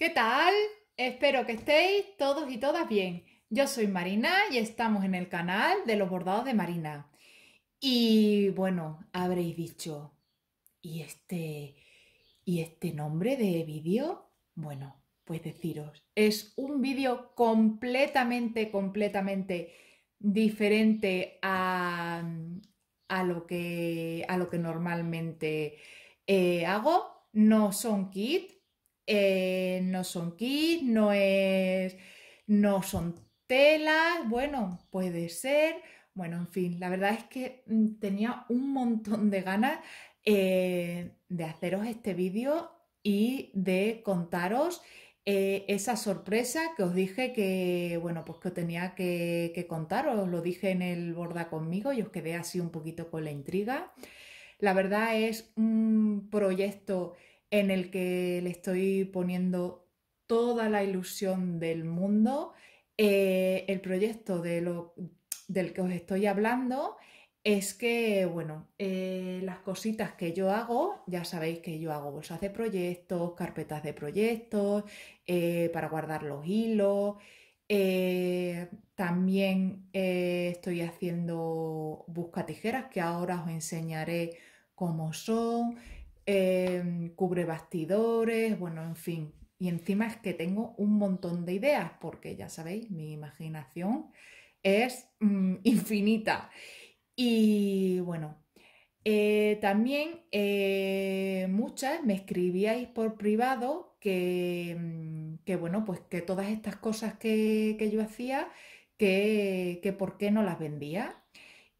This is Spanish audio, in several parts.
¿Qué tal? Espero que estéis todos y todas bien. Yo soy Marina y estamos en el canal de los bordados de Marina. Y bueno, habréis dicho, ¿y este, y este nombre de vídeo? Bueno, pues deciros, es un vídeo completamente, completamente diferente a, a, lo, que, a lo que normalmente eh, hago. No son kits, eh, no son kits, no es, no son telas, bueno, puede ser, bueno, en fin, la verdad es que mm, tenía un montón de ganas eh, de haceros este vídeo y de contaros eh, esa sorpresa que os dije que, bueno, pues que tenía que, que contaros, lo dije en el borda conmigo y os quedé así un poquito con la intriga. La verdad es un proyecto en el que le estoy poniendo toda la ilusión del mundo. Eh, el proyecto de lo, del que os estoy hablando es que, bueno, eh, las cositas que yo hago, ya sabéis que yo hago bolsas de proyectos, carpetas de proyectos, eh, para guardar los hilos. también estoy haciendo busca tijeras que ahora os enseñaré cómo son. Em, cubre bastidores, bueno, en fin. Y encima es que tengo un montón de ideas, porque ya sabéis, mi imaginación es mm, infinita. Y bueno, eh, también eh, muchas me escribíais por privado que, mm, que, bueno, pues que todas estas cosas que, que yo hacía, que, que por qué no las vendía.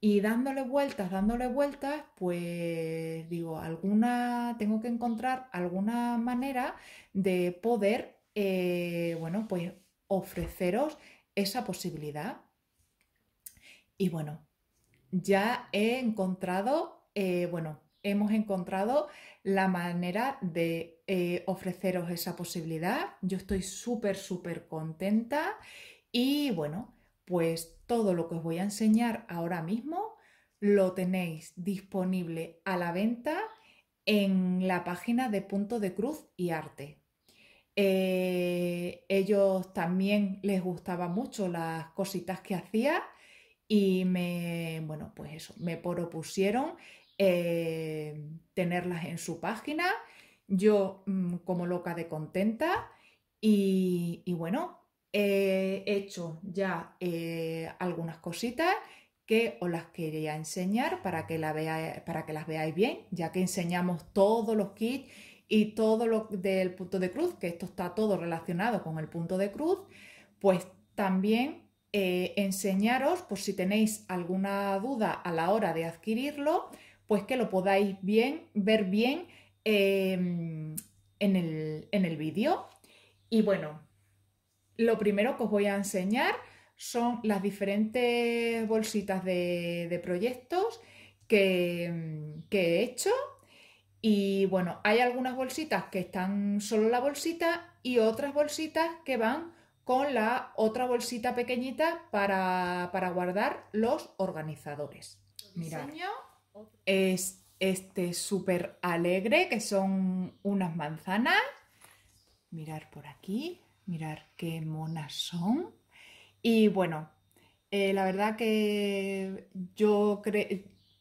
Y dándole vueltas, dándole vueltas, pues digo, alguna, tengo que encontrar alguna manera de poder, eh, bueno, pues ofreceros esa posibilidad. Y bueno, ya he encontrado, eh, bueno, hemos encontrado la manera de eh, ofreceros esa posibilidad. Yo estoy súper, súper contenta y bueno, pues todo lo que os voy a enseñar ahora mismo lo tenéis disponible a la venta en la página de Punto de Cruz y Arte. Eh, ellos también les gustaba mucho las cositas que hacía y me, bueno, pues eso, me propusieron eh, tenerlas en su página. Yo mm, como loca de contenta y bueno, He hecho ya eh, algunas cositas que os las quería enseñar para que, la veáis para que las veáis bien, ya que enseñamos todos los kits y todo lo del punto de cruz, que esto está todo relacionado con el punto de cruz, pues también eh, enseñaros, por si tenéis alguna duda a la hora de adquirirlo, pues que lo podáis bien, ver bien em, en el, en el vídeo. Y bueno, lo primero que os voy a enseñar son las diferentes bolsitas de, proyectos que, he hecho y bueno, hay algunas bolsitas que están solo la bolsita y otras bolsitas que van con la otra bolsita pequeñita para, guardar los organizadores. Mira es este súper alegre que son unas manzanas. Mirar por aquí. Mirar qué monas son. Y bueno, eh, la verdad que yo,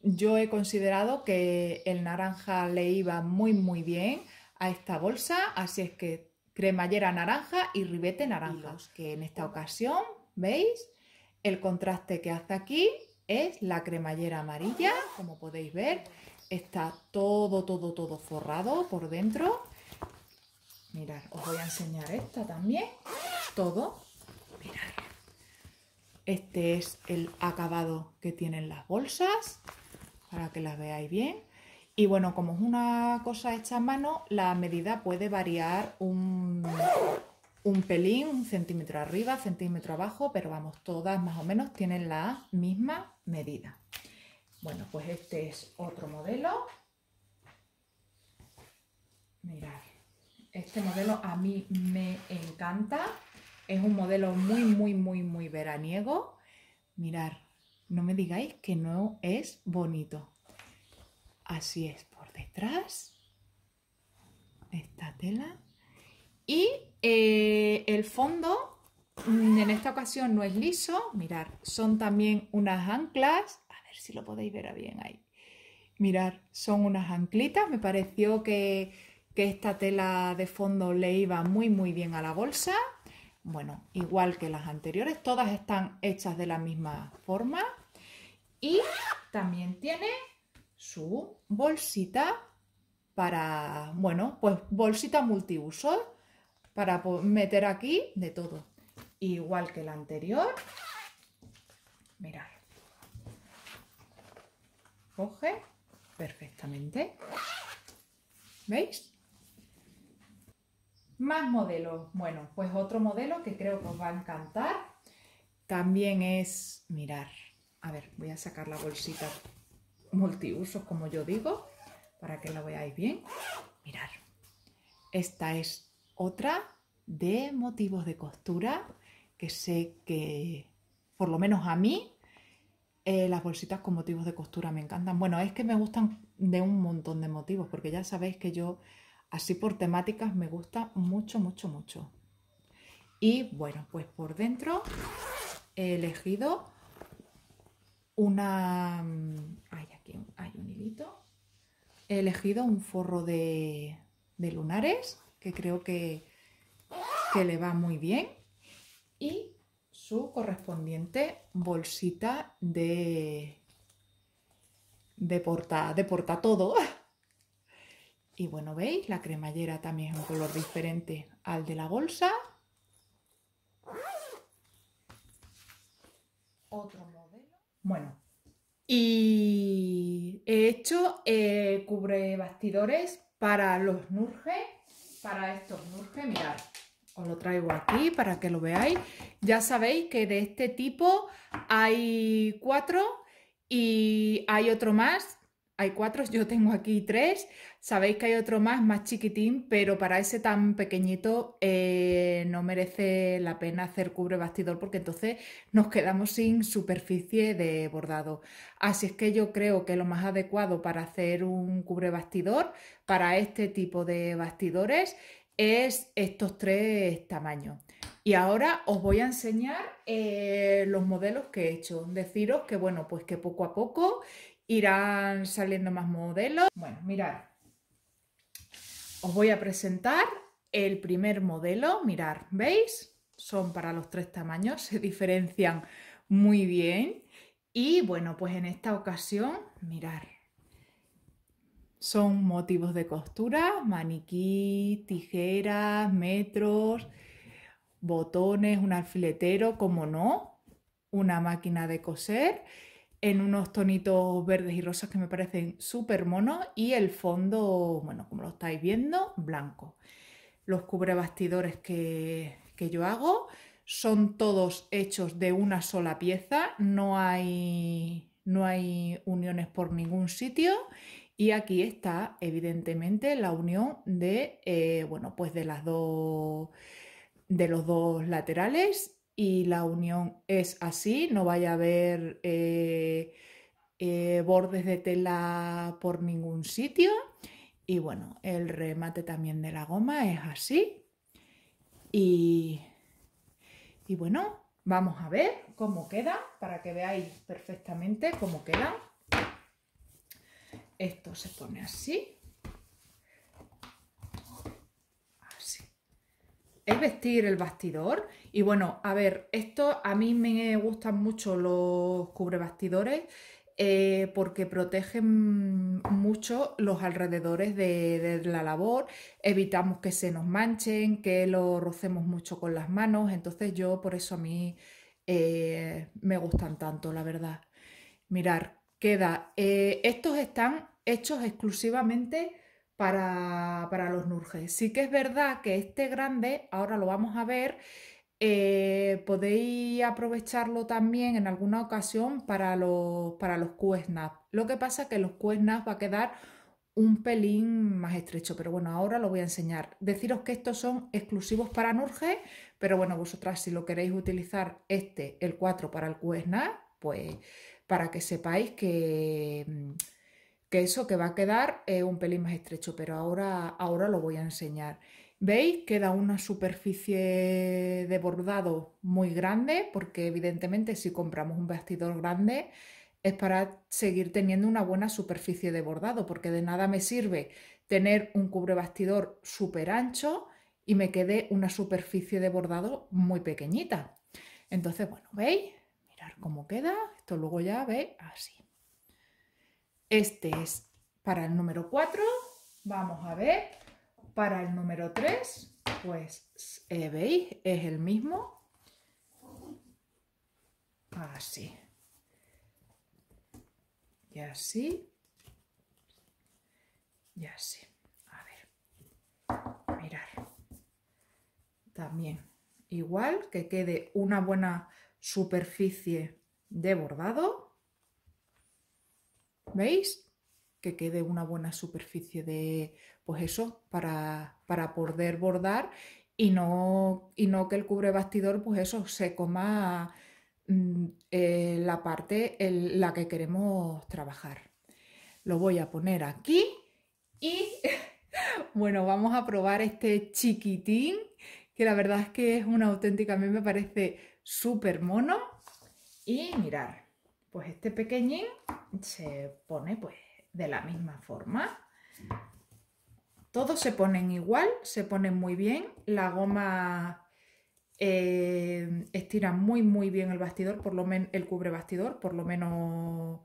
yo he considerado que el naranja le iba muy muy bien a esta bolsa, así es que cremallera naranja y ribete naranja, que en esta ocasión, ¿veis? El contraste que hace aquí es la cremallera amarilla, como podéis ver, está todo, todo, todo forrado por dentro Mirad, os voy a enseñar esta también. Todo. Mirad. Este es el acabado que tienen las bolsas, para que las veáis bien. Y bueno, como es una cosa hecha a mano, la medida puede variar un, un pelín, un centímetro arriba, centímetro abajo, pero vamos, todas más o menos tienen la misma medida. Bueno, pues este es otro modelo. Mirad. Este modelo a mí me encanta. Es un modelo muy, muy, muy, muy veraniego. Mirar, no me digáis que no es bonito. Así es por detrás. Esta tela. Y eh, el fondo mm, en esta ocasión no es liso. Mirar, son también unas anclas. A ver si lo podéis ver bien ahí. Mirar, son unas anclitas. Me pareció que esta tela de fondo le iba muy muy bien a la bolsa. Bueno, igual que las anteriores, todas están hechas de la misma forma. Y también tiene su bolsita para, bueno, pues bolsita multiuso, para meter aquí de todo. Igual que la anterior. Mirad. Coge perfectamente. ¿Veis? Más modelos. Bueno, pues otro modelo que creo que os va a encantar también es mirar. A ver, voy a sacar la bolsita multiusos, como yo digo, para que la veáis bien. Mirar. Esta es otra de motivos de costura que sé que, por lo menos a mí, eh, las bolsitas con motivos de costura me encantan. Bueno, es que me gustan de un montón de motivos, porque ya sabéis que yo Así por temáticas me gusta mucho, mucho, mucho. Y bueno, pues por dentro he elegido una... Mm, ay, aquí hay un hilito. He elegido un forro de, lunares que creo que, que le va muy bien. Y su correspondiente bolsita de, de porta, de porta todo Y bueno, veis, la cremallera también es un color diferente al de la bolsa. Otro modelo. Bueno, y he hecho eh, cubrebastidores cubre bastidores para los nurge, para estos nurge, mirad. Os lo traigo aquí para que lo veáis. Ya sabéis que de este tipo hay cuatro y hay otro más hay cuatro, yo tengo aquí tres. Sabéis que hay otro más, más chiquitín, pero para ese tan pequeñito eh, no merece la pena hacer cubre bastidor porque entonces nos quedamos sin superficie de bordado. Así es que yo creo que lo más adecuado para hacer un cubre bastidor, para este tipo de bastidores, es estos tres tamaños. Y ahora os voy a enseñar eh, los modelos que he hecho. Deciros que, bueno, pues que poco a poco irán saliendo más modelos. Bueno, mirad, os voy a presentar el primer modelo, mirad, ¿veis? Son para los tres tamaños, se diferencian muy bien. Y bueno, pues en esta ocasión, mirar, son motivos de costura, maniquí, tijeras, metros, botones, un alfiletero, como no, una máquina de coser en unos tonitos verdes y rosas que me parecen súper monos y el fondo, bueno, como lo estáis viendo, blanco. Los cubrebastidores que, que yo hago son todos hechos de una sola pieza, no hay, no hay uniones por ningún sitio y aquí está evidentemente la unión de, eh, bueno, pues de las dos de los dos laterales y la unión es así, no vaya a haber eh, eh, bordes de tela por ningún sitio. Y bueno, el remate también de la goma es así. Y, y bueno, vamos a ver cómo queda para que veáis perfectamente cómo queda. Esto se pone así. vestir, el bastidor. Y bueno, a ver, esto a mí me gustan mucho los cubrebastidores eh, porque protegen mucho los alrededores de, la labor, evitamos que se nos manchen, que lo rocemos mucho con las manos. Entonces yo por eso a mí eh, me gustan tanto, la verdad. Mirar, queda. Eh, estos están hechos exclusivamente para, los nurges. Sí que es verdad que este grande, ahora lo vamos a ver, eh, podéis aprovecharlo también en alguna ocasión para los, para los QSNAP. Lo que pasa es que los QSNAP va a quedar un pelín más estrecho, pero bueno, ahora lo voy a enseñar. Deciros que estos son exclusivos para nurges pero bueno, vosotras si lo queréis utilizar este, el 4 para el QSNAP, pues para que sepáis que que eso que va a quedar es un pelín más estrecho, pero ahora, ahora lo voy a enseñar. ¿Veis? Queda una superficie de bordado muy grande, porque evidentemente si compramos un bastidor grande es para seguir teniendo una buena superficie de bordado, porque de nada me sirve tener un cubre bastidor súper ancho y me quede una superficie de bordado muy pequeñita. Entonces, bueno, ¿veis? Mirar cómo queda. Esto luego ya, ve Así. Este es para el número 4. Vamos a ver. Para el número 3, pues veis, es el mismo. Así. Y así. Y así. A ver. Mirar. También igual que quede una buena superficie de bordado ¿Veis? Que quede una buena superficie de, pues eso, para, para poder bordar y no, y no que el cubre bastidor, pues eso, se coma mm, eh, la parte en la que queremos trabajar. Lo voy a poner aquí y bueno, vamos a probar este chiquitín, que la verdad es que es una auténtica, a mí me parece súper mono. Y mirar. Pues este pequeñín se pone pues de la misma forma. Todos se ponen igual, se ponen muy bien. La goma eh, estira muy muy bien el bastidor, por lo menos el cubre bastidor, por lo menos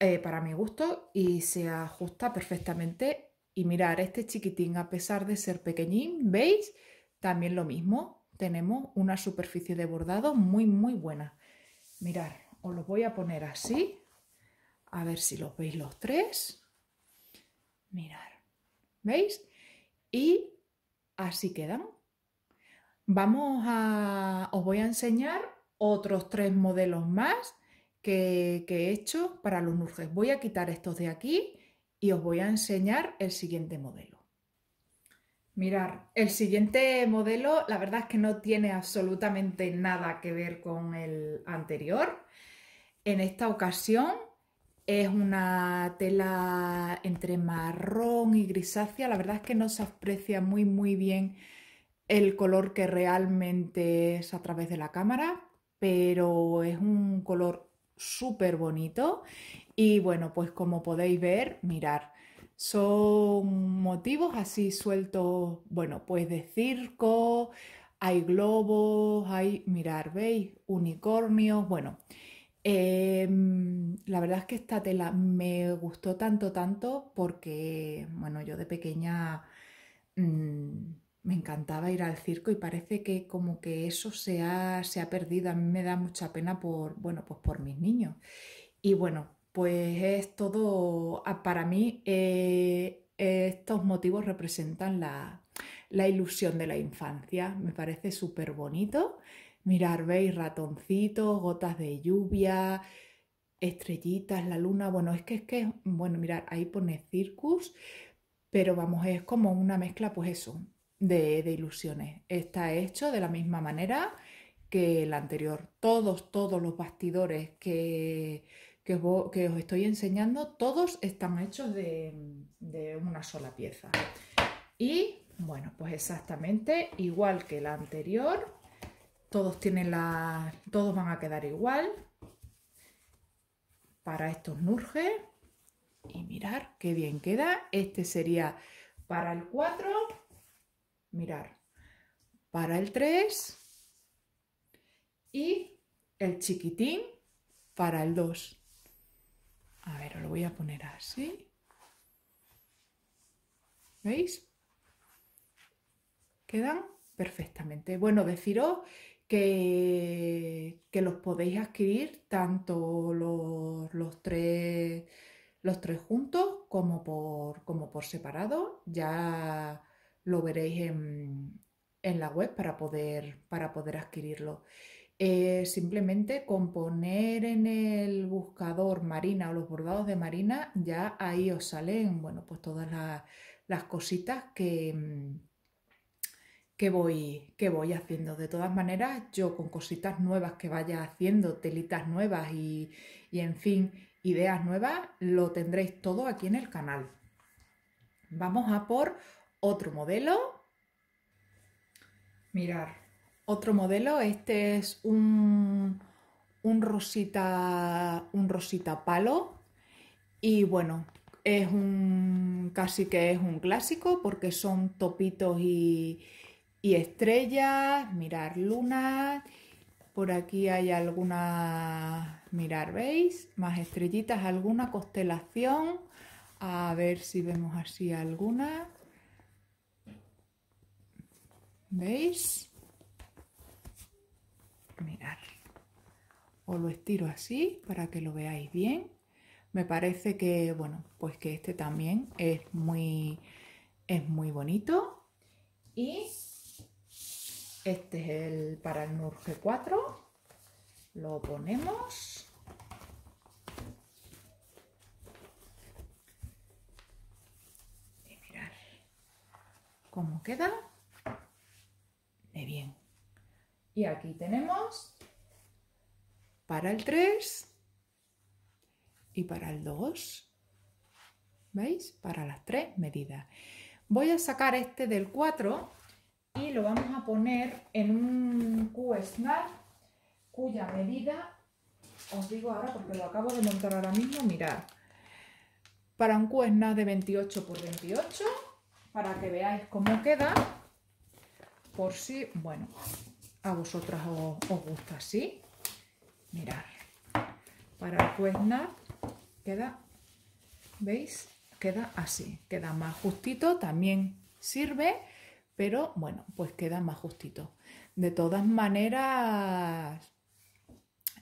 eh, para mi gusto, y se ajusta perfectamente. Y mirar, este chiquitín, a pesar de ser pequeñín, ¿veis? También lo mismo, tenemos una superficie de bordado muy muy buena. Mirar, os los voy a poner así. A ver si los veis los tres. Mirad, ¿veis? Y así quedan. Vamos a... Os voy a enseñar otros tres modelos más que, he hecho para los nurges. Voy a quitar estos de aquí y os voy a enseñar el siguiente modelo. Mirar, el siguiente modelo la verdad es que no tiene absolutamente nada que ver con el anterior. En esta ocasión es una tela entre marrón y grisácea. La verdad es que no se aprecia muy muy bien el color que realmente es a través de la cámara, pero es un color súper bonito. Y bueno, pues como podéis ver, mirar, son motivos así sueltos, bueno, pues de circo, hay globos, hay, mirar, ¿veis? Unicornios, bueno. Em, la verdad es que esta tela me gustó tanto, tanto, porque, bueno, yo de pequeña mm, me encantaba ir al circo y parece que como que eso se ha, se ha perdido. A mí me da mucha pena por, bueno, pues por mis niños. Y bueno, pues es todo, ah, para mí, eh, estos motivos representan la, la ilusión de la infancia. Me parece súper bonito Mirar, veis ratoncitos, gotas de lluvia, estrellitas, la luna. Bueno, es que es que, bueno, mirar, ahí pone circus, pero vamos, es como una mezcla, pues eso, de, de ilusiones. Está hecho de la misma manera que el anterior. Todos, todos los bastidores que, que, os, que estoy enseñando, todos están hechos de, de una sola pieza. Y bueno, pues exactamente igual que el anterior, todos tienen la, todos van a quedar igual para estos nurge Y mirar qué bien queda. Este sería para el 4. Mirar. Para el 3. Y el chiquitín para el 2. A ver, lo voy a poner así. ¿Veis? Quedan perfectamente. Bueno, deciros que, los podéis adquirir tanto los, tres, los tres juntos como por, como por separado. Ya lo veréis en, la web para poder, para poder adquirirlo. Eh, simplemente con poner en el buscador Marina o los bordados de Marina, ya ahí os salen bueno, pues todas las, las cositas que, que voy, que voy haciendo. De todas maneras, yo con cositas nuevas que vaya haciendo, telitas nuevas y, y en fin, ideas nuevas, lo tendréis todo aquí en el canal. Vamos a por otro modelo. Mirar, otro modelo, este es un, un rosita, un rosita palo y bueno, es un casi que es un clásico porque son topitos y, y estrellas, mirar lunas, por aquí hay alguna. mirar, ¿veis? Más estrellitas, alguna constelación, a ver si vemos así alguna. ¿Veis? Mirar. O lo estiro así para que lo veáis bien. Me parece que, bueno, pues que este también es muy, es muy bonito. Y este es el para el Nurge 4. Lo ponemos. Y mirar cómo queda. Muy bien. Y aquí tenemos para el 3 y para el 2. ¿Veis? Para las 3 medidas. Voy a sacar este del 4 y lo vamos a poner en un q cuya medida, os digo ahora porque lo acabo de montar ahora mismo, mirad, para un q de 28 por 28, para que veáis cómo queda, por si, bueno, a vosotras os, gusta así, mirad, para el q queda, ¿veis? Queda así, queda más justito, también sirve pero bueno, pues queda más justito. De todas maneras,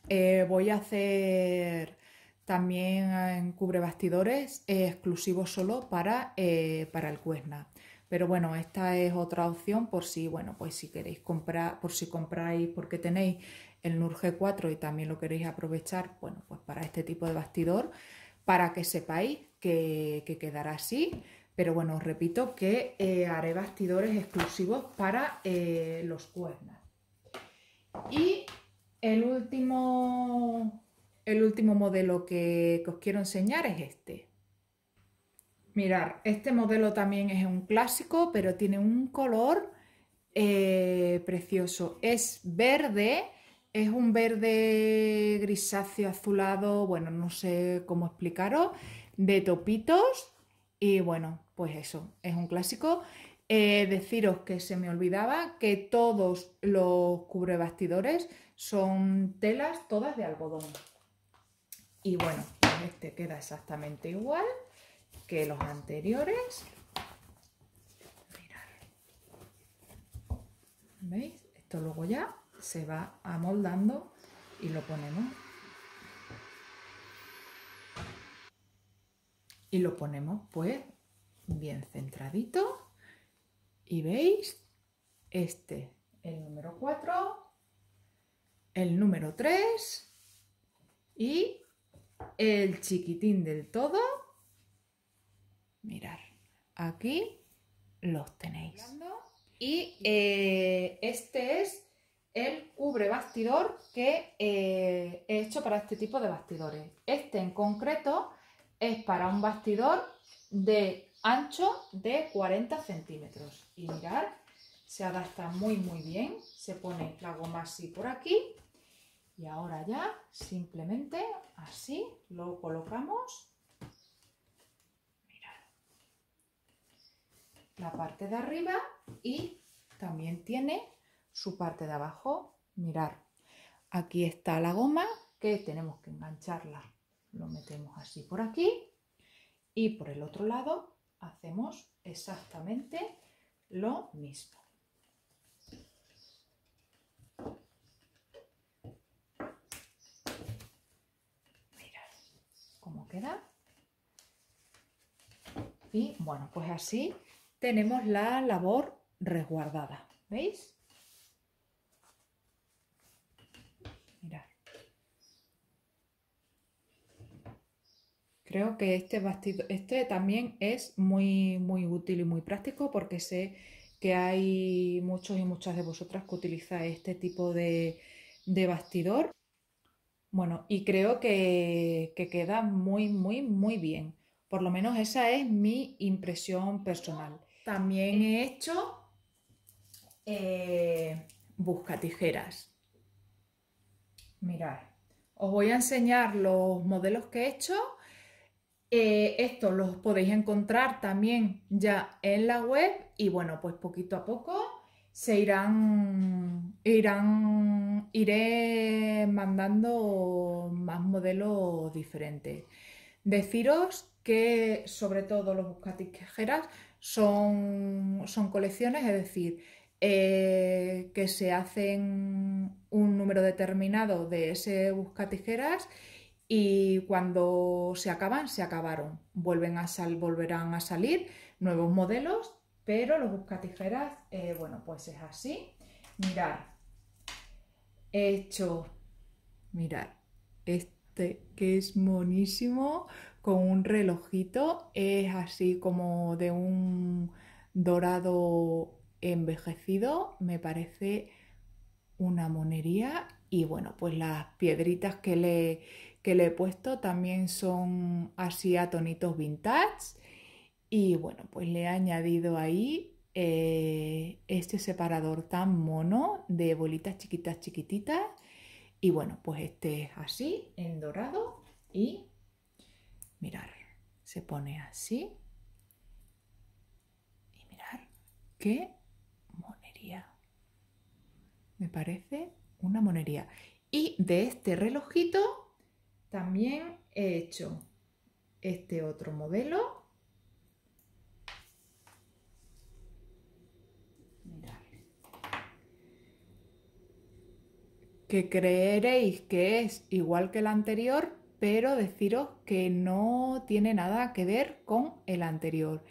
eh, voy a hacer también en cubre bastidores exclusivo solo eh, para, el Cuesna. Pero bueno, esta es otra opción por si, bueno, pues si queréis comprar, por si compráis, porque tenéis el NUR G4 y también lo queréis aprovechar, bueno, pues para este tipo de bastidor, para que sepáis que quedará así pero bueno, os repito que eh, haré bastidores exclusivos para eh, los cuernas. Y el último, el último modelo que, os quiero enseñar es este. Mirar, este modelo también es un clásico, pero tiene un color eh, precioso. Es verde, es un verde grisáceo azulado, bueno, no sé cómo explicaros, de topitos y bueno, pues eso, es un clásico. Eh, deciros que se me olvidaba que todos los cubrebastidores son telas todas de algodón. Y bueno, pues este queda exactamente igual que los anteriores. Mirad. ¿Veis? Esto luego ya se va amoldando y lo ponemos y lo ponemos pues bien centradito y veis este el número 4 el número 3 y el chiquitín del todo mirar aquí los tenéis y eh, este es el cubre bastidor que eh, he hecho para este tipo de bastidores este en concreto es para un bastidor de ancho de 40 centímetros. Y mirad, se adapta muy muy bien, se pone la goma así por aquí y ahora ya simplemente así lo colocamos. Mirad, la parte de arriba y también tiene su parte de abajo. Mirad, aquí está la goma que tenemos que engancharla lo metemos así por aquí y por el otro lado hacemos exactamente lo mismo. Mirad cómo queda. Y bueno, pues así tenemos la labor resguardada. ¿Veis? Creo que este este también es muy, muy útil y muy práctico porque sé que hay muchos y muchas de vosotras que utilizáis este tipo de, bastidor. Bueno, y creo que, queda muy, muy, muy bien. Por lo menos esa es mi impresión personal. También eh, he hecho eh, busca Mirad, os voy a enseñar los modelos que he hecho estos eh, esto los podéis encontrar también ya en la web y bueno, pues poquito a poco se irán, irán, iré mandando más modelos diferentes. Deciros que sobre todo los buscatijeras son, son colecciones, es decir, eh, que se hacen un número determinado de ese buscatijeras y cuando se acaban, se acabaron. Vuelven a sal, volverán a salir nuevos modelos, pero los buscatijeras, eh, bueno, pues es así. Mirad, he hecho, mirad, este que es monísimo, con un relojito, es así como de un dorado envejecido, me parece una monería y bueno, pues las piedritas que le que le he puesto también son así a tonitos vintage. Y bueno, pues le he añadido ahí eh, este separador tan mono de bolitas chiquitas chiquititas. Y bueno, pues este es así, en dorado. Y mirar, se pone así. Y mirar, qué monería. Me parece una monería. Y de este relojito también he hecho este otro modelo. Que creeréis que es igual que el anterior, pero deciros que no tiene nada que ver con el anterior.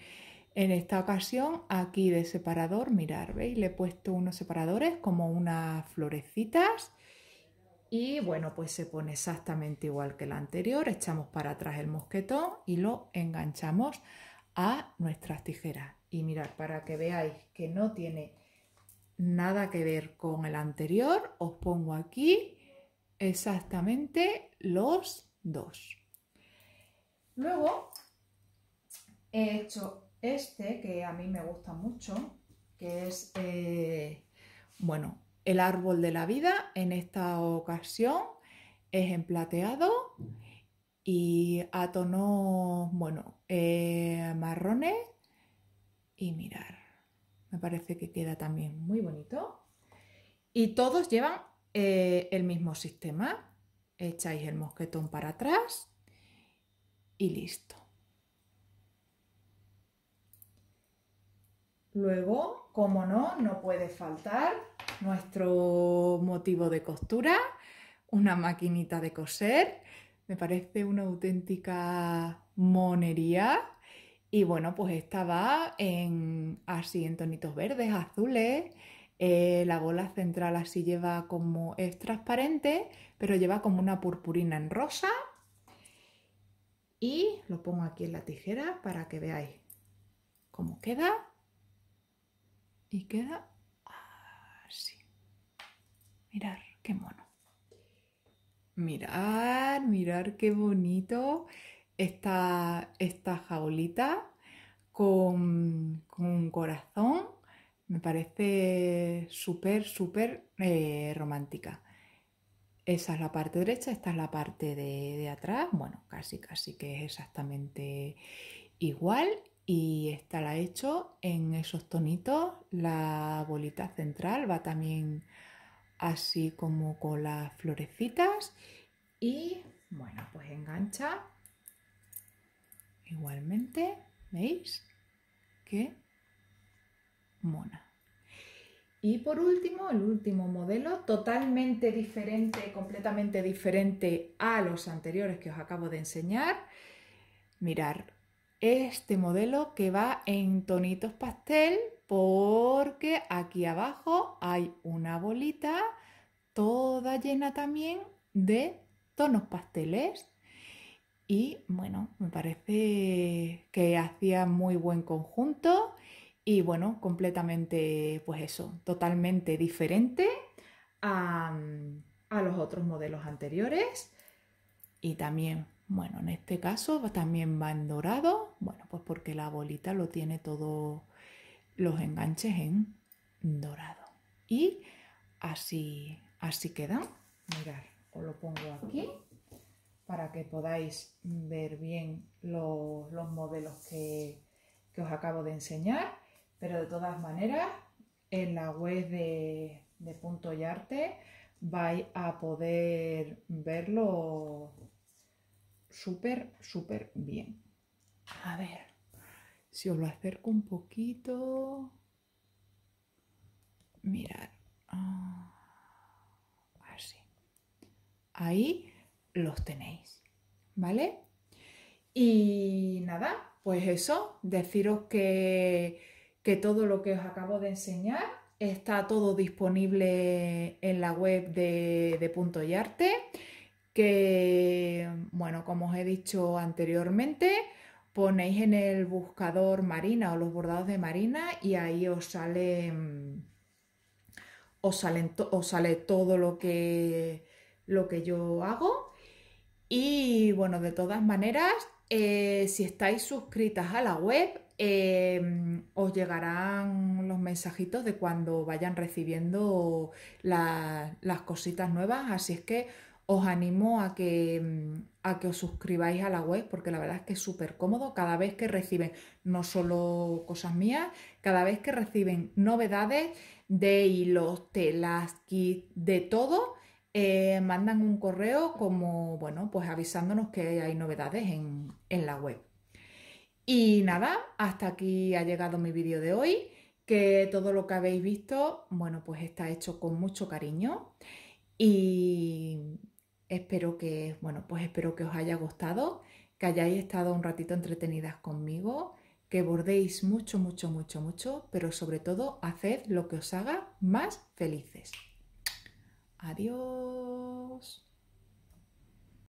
En esta ocasión, aquí de separador, mirar, ¿veis? Le he puesto unos separadores como unas florecitas y bueno, pues se pone exactamente igual que la anterior. Echamos para atrás el mosquetón y lo enganchamos a nuestras tijeras. Y mirad, para que veáis que no tiene nada que ver con el anterior, os pongo aquí exactamente los dos. Luego he hecho este que a mí me gusta mucho, que es, eh, bueno, el árbol de la vida en esta ocasión es en plateado y a tonos, bueno, eh, marrones. Y mirar, me parece que queda también muy bonito. Y todos llevan eh, el mismo sistema. Echáis el mosquetón para atrás y listo. Luego, como no, no puede faltar nuestro motivo de costura, una maquinita de coser. Me parece una auténtica monería. Y bueno, pues esta va en, así en tonitos verdes, azules. Eh, la bola central así lleva como es transparente, pero lleva como una purpurina en rosa. Y lo pongo aquí en la tijera para que veáis cómo queda. Y queda Mirar, qué mono. Mirar, mirar qué bonito está esta jaulita con, un corazón. Me parece súper, súper eh, romántica. Esa es la parte derecha, esta es la parte de, de, atrás. Bueno, casi, casi que es exactamente igual. Y esta la he hecho en esos tonitos. La bolita central va también así como con las florecitas y bueno, pues engancha igualmente, ¿veis? que mona. Y por último, el último modelo, totalmente diferente, completamente diferente a los anteriores que os acabo de enseñar. Mirar este modelo que va en tonitos pastel, porque aquí abajo hay una bolita toda llena también de tonos pasteles. Y bueno, me parece que hacía muy buen conjunto y bueno, completamente, pues eso, totalmente diferente a, los otros modelos anteriores. Y también, bueno, en este caso también va en dorado, bueno, pues porque la bolita lo tiene todo los enganches en dorado. Y así, así queda. Mirad, os lo pongo aquí para que podáis ver bien los, modelos que, que, os acabo de enseñar. Pero de todas maneras, en la web de, de Punto y Arte vais a poder verlo súper, súper bien. Si os lo acerco un poquito, mirad, ah, así. Ahí los tenéis, ¿vale? Y nada, pues eso, deciros que, todo lo que os acabo de enseñar está todo disponible en la web de, de Punto y Arte, que, bueno, como os he dicho anteriormente, ponéis en el buscador Marina o los bordados de Marina y ahí os sale, mm, os, salen, sale todo lo que, lo que yo hago. Y bueno, de todas maneras, eh, si estáis suscritas a la web, em, os llegarán los mensajitos de cuando vayan recibiendo las cositas nuevas. Así es que os animo a que, mm, a que os suscribáis a la web porque la verdad es que es súper cómodo cada vez que reciben no solo cosas mías, cada vez que reciben novedades de hilos, telas, kits, de todo, eh, mandan un correo como, bueno, pues avisándonos que hay novedades en, en la web. Y nada, hasta aquí ha llegado mi vídeo de hoy, que todo lo que habéis visto, bueno, pues está hecho con mucho cariño y Espero que, bueno, pues espero que os haya gustado, que hayáis estado un ratito entretenidas conmigo, que bordéis mucho, mucho, mucho, mucho, pero sobre todo haced lo que os haga más felices. Adiós.